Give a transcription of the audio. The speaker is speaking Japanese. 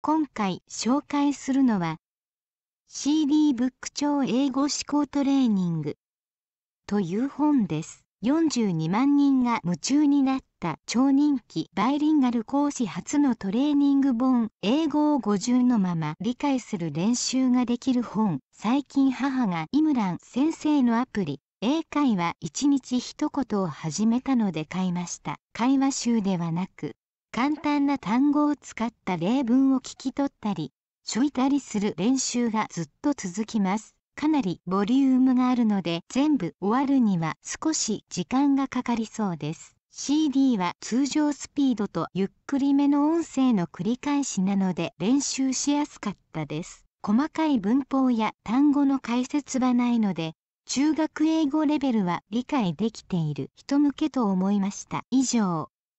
今回紹介するのは CD ブック超英語思考トレーニングという本です。42万人が夢中になった超人気バイリンガル講師初のトレーニング本英語を50のまま理解する練習ができる本最近母がイムラン先生のアプリ英会話一日一言を始めたので買いました会話集ではなく簡単な単語を使った例文を聞き取ったりちょいたりする練習がずっと続きますかなりボリュームがあるので全部終わるには少し時間がかかりそうです CD は通常スピードとゆっくりめの音声の繰り返しなので練習しやすかったです細かい文法や単語の解説はないので中学英語レベルは理解できている人向けと思いました以上